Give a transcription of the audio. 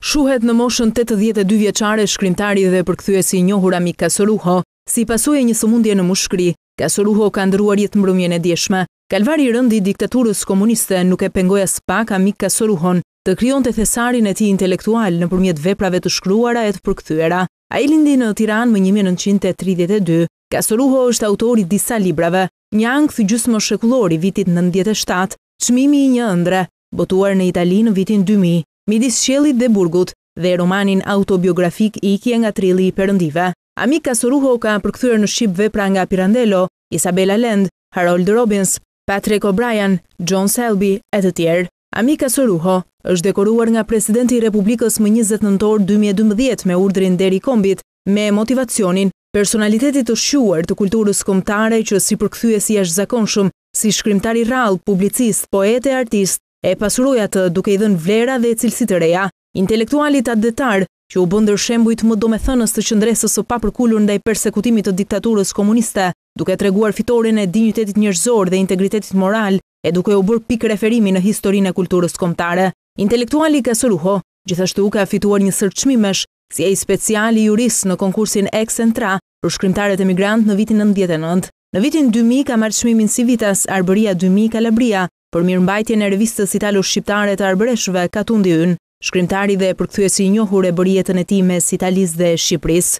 Shuhet në moshën 82 vjeqare shkrimtari dhe përkthyesi njohur amik Kasoruho, si e një sëmundje në mushkri, Kasoruho ka ndruar jetë mbrumjene djeshme. Kalvari rëndi diktaturës komuniste nuk e pengoja spaka amik Kasoruhon të kryon të thesarin e ti intelektual në përmjet veprave të shkruara e të përkthyera. A i lindi në Tiran më 1932, Kasoruho është autori disa librave, një angë thë gjusë më shekullori vitit 97, qmimi i një ëndre, botuar në Itali në vitin 2000 midis qelit dhe burgut dhe romanin autobiografik i kje nga trili i përëndive. Amika Soruho ka përkëthyër në Shqipve pra nga Pirandello, Isabella Lend, Harold Robbins, Patrick O'Brien, John Selby, e të tjerë. Amika Soruho është dekoruar nga Presidenti Republikës më 29 torë 2012 me urdrin deri kombit me motivacionin personalitetit të shuar të kulturës komtare që si përkëthyës i është zakonshëm, si shkrimtari rral, publicist, poete, artist e pasuroja të duke i dhenë vlera dhe cilësit të reja. Intelektualit atë detarë, që u bëndër shembujt më do me thënës të qëndresës o papërkullur ndaj persekutimit të diktaturës komuniste, duke të reguar fitorin e dignitetit njërzor dhe integritetit moral, e duke u bërë pikë referimi në historinë e kulturës komtare. Intelektuali ka sëruho, gjithashtu ka fituar një sërqmimesh, si e i speciali juris në konkursin ex entra për shkrimtarët emigrant në vitin 99. Në vitin 2000 ka marë si Civitas, Arbëria 2000 Kalabria, për mirëmbajtje në revistës italo-shqiptare të arbëreshve Katundi Yn, shkrimtari dhe përkthyesi njohur e bërjetën e ti me Sitalis dhe Shqipris.